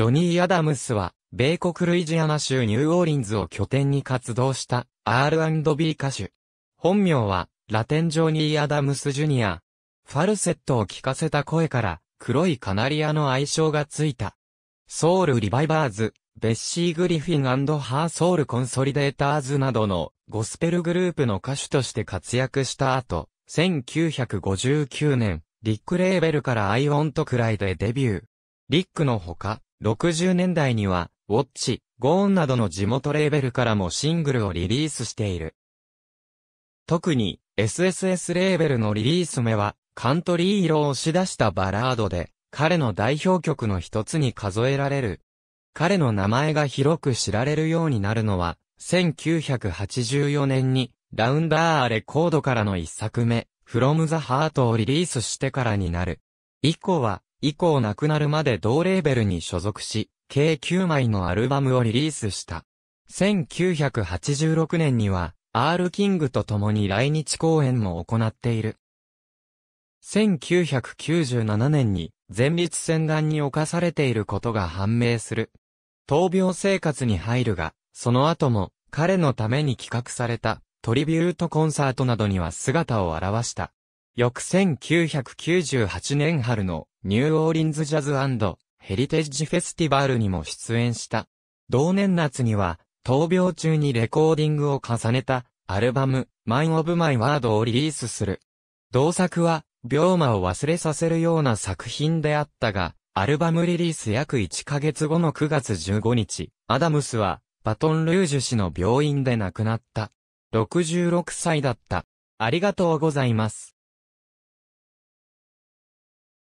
ジョニー・アダムスは、米国ルイジアナ州ニューオーリンズを拠点に活動した R&B 歌手。本名は、ラテンジョニー・アダムス・ジュニア。ファルセットを聞かせた声から、黒いカナリアの愛称がついた。ソウル・リバイバーズ、ベッシー・グリフィンハー・ソウル・コンソリデーターズなどのゴスペルグループの歌手として活躍した後、1959年、リック・レーベルからアイオントくらいでデビュー。リックのほか、60年代には、ウォッチ、ゴーンなどの地元レーベルからもシングルをリリースしている。特に、SSS レーベルのリリース目は、カントリー色を押し出したバラードで、彼の代表曲の一つに数えられる。彼の名前が広く知られるようになるのは、1984年に、ラウンダーレコードからの一作目、フロムザハートをリリースしてからになる。以降は、以降亡くなるまで同レーベルに所属し、計9枚のアルバムをリリースした。1986年には、R キングと共に来日公演も行っている。1997年に前立腺がんに侵されていることが判明する。闘病生活に入るが、その後も彼のために企画されたトリビュートコンサートなどには姿を現した。翌1998年春のニューオーリンズジャズヘリテージフェスティバルにも出演した。同年夏には、闘病中にレコーディングを重ねた、アルバム、マイン・オブ・マイ・ワードをリリースする。同作は、病魔を忘れさせるような作品であったが、アルバムリリース約1ヶ月後の9月15日、アダムスは、バトン・ルージュ氏の病院で亡くなった。66歳だった。ありがとうございます。